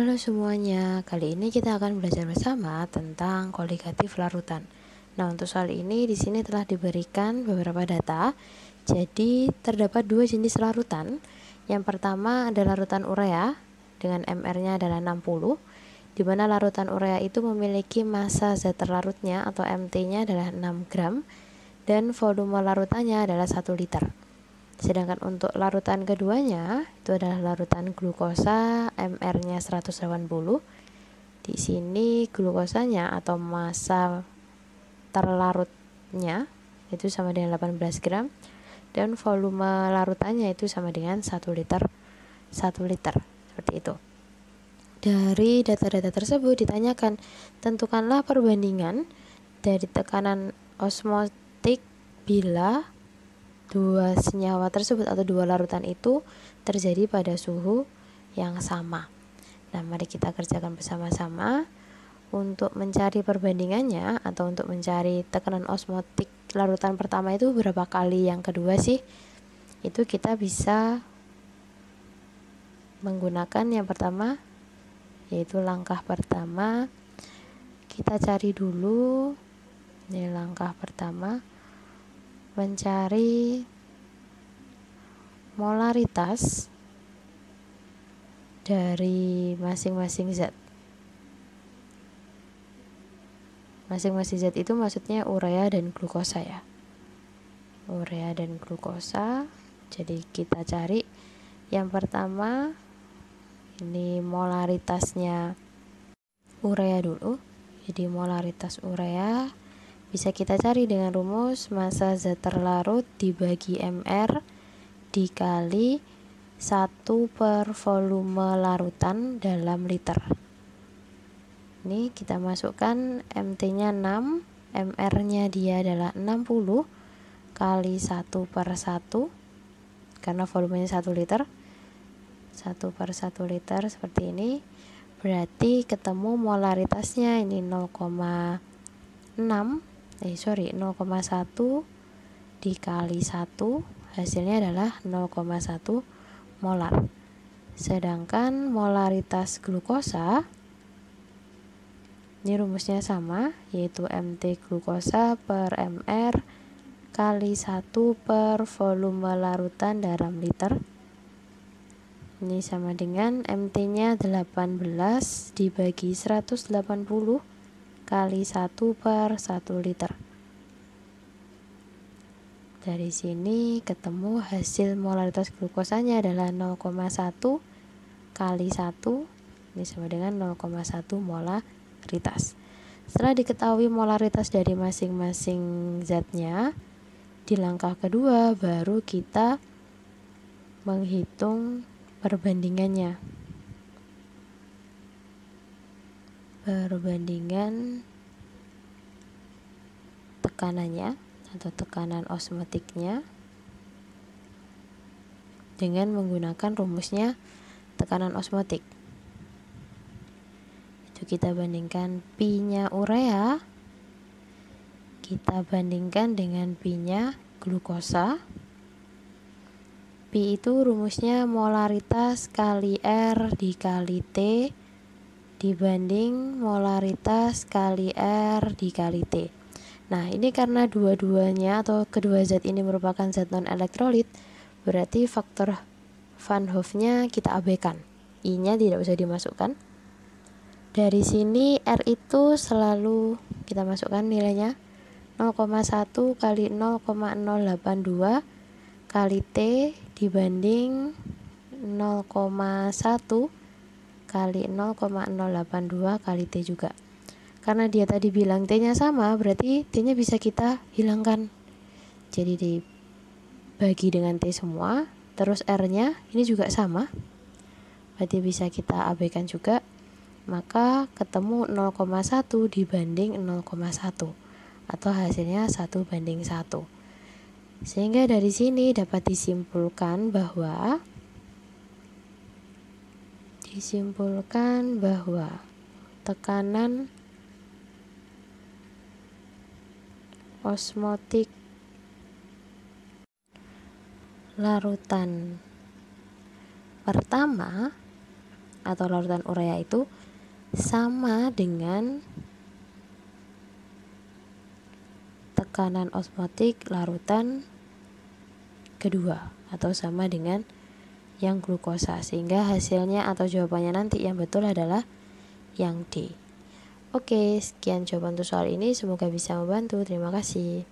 Halo semuanya, kali ini kita akan belajar bersama tentang koligatif larutan. Nah, untuk soal ini di sini telah diberikan beberapa data. Jadi, terdapat dua jenis larutan. Yang pertama adalah larutan urea dengan MR-nya adalah 60, di mana larutan urea itu memiliki massa zat terlarutnya atau MT-nya adalah 6 gram dan volume larutannya adalah 1 liter. Sedangkan untuk larutan keduanya itu adalah larutan glukosa MR-nya 180. Di sini glukosanya atau massa terlarutnya itu sama dengan 18 gram dan volume larutannya itu sama dengan 1 liter 1 liter seperti itu. Dari data-data tersebut ditanyakan tentukanlah perbandingan dari tekanan osmotik bila dua senyawa tersebut atau dua larutan itu terjadi pada suhu yang sama. Nah, mari kita kerjakan bersama-sama untuk mencari perbandingannya atau untuk mencari tekanan osmotik larutan pertama itu berapa kali yang kedua sih? Itu kita bisa menggunakan yang pertama yaitu langkah pertama kita cari dulu ini langkah pertama mencari molaritas dari masing-masing zat. Masing-masing zat itu maksudnya urea dan glukosa ya. Urea dan glukosa. Jadi kita cari yang pertama ini molaritasnya urea dulu. Jadi molaritas urea bisa kita cari dengan rumus massa Z terlarut dibagi MR dikali 1 per volume larutan dalam liter. Ini kita masukkan MT-nya 6, MR-nya dia adalah 60 kali 1 per 1 karena volumenya 1 liter 1 per 1 liter seperti ini berarti ketemu molaritasnya ini 0,6 eh sorry 0,1 dikali 1 hasilnya adalah 0,1 molar sedangkan molaritas glukosa ini rumusnya sama yaitu MT glukosa per MR kali 1 per volume larutan dalam liter ini sama dengan MT nya 18 dibagi 180 kali 1 per 1 liter. Dari sini ketemu hasil molaritas glukosanya adalah 0,1 kali 1 ini sama dengan 0,1 molaritas. Setelah diketahui molaritas dari masing-masing zatnya, di langkah kedua baru kita menghitung perbandingannya. perbandingan tekanannya atau tekanan osmotiknya dengan menggunakan rumusnya tekanan osmotik. Itu kita bandingkan pi nya urea kita bandingkan dengan pi nya glukosa. Pi itu rumusnya molaritas kali R dikali T dibanding molaritas kali R dikali T. Nah, ini karena dua-duanya atau kedua zat ini merupakan zat non-elektrolit, berarti faktor Van hoff nya kita abaikan. I-nya tidak usah dimasukkan. Dari sini R itu selalu kita masukkan nilainya 0,1 kali 0,082 kali T dibanding 0,1 kali 0,082 kali T juga. Karena dia tadi bilang T-nya sama, berarti T-nya bisa kita hilangkan. Jadi dibagi dengan T semua, terus R-nya ini juga sama. Berarti bisa kita abaikan juga. Maka ketemu 0,1 dibanding 0,1 atau hasilnya 1 banding 1. Sehingga dari sini dapat disimpulkan bahwa disimpulkan bahwa tekanan osmotik larutan pertama atau larutan urea itu sama dengan tekanan osmotik larutan kedua atau sama dengan yang glukosa sehingga hasilnya atau jawabannya nanti yang betul adalah yang D. Oke, sekian jawaban untuk soal ini. Semoga bisa membantu. Terima kasih.